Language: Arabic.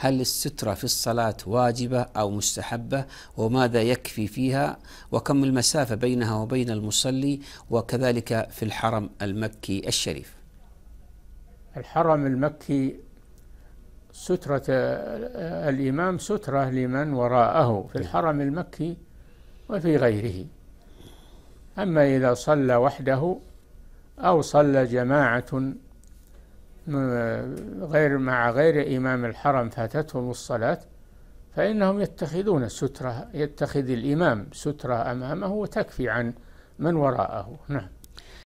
هل السترة في الصلاة واجبة أو مستحبة وماذا يكفي فيها وكم المسافة بينها وبين المصلي وكذلك في الحرم المكي الشريف الحرم المكي سترة الإمام سترة لمن وراءه في إيه. الحرم المكي وفي غيره أما إذا صلى وحده أو صلى جماعة غير مع غير إمام الحرم فاتتهم الصلاة فإنهم يتخذون سترة يتخذ الإمام سترة أمامه وتكفي عن من وراءه نعم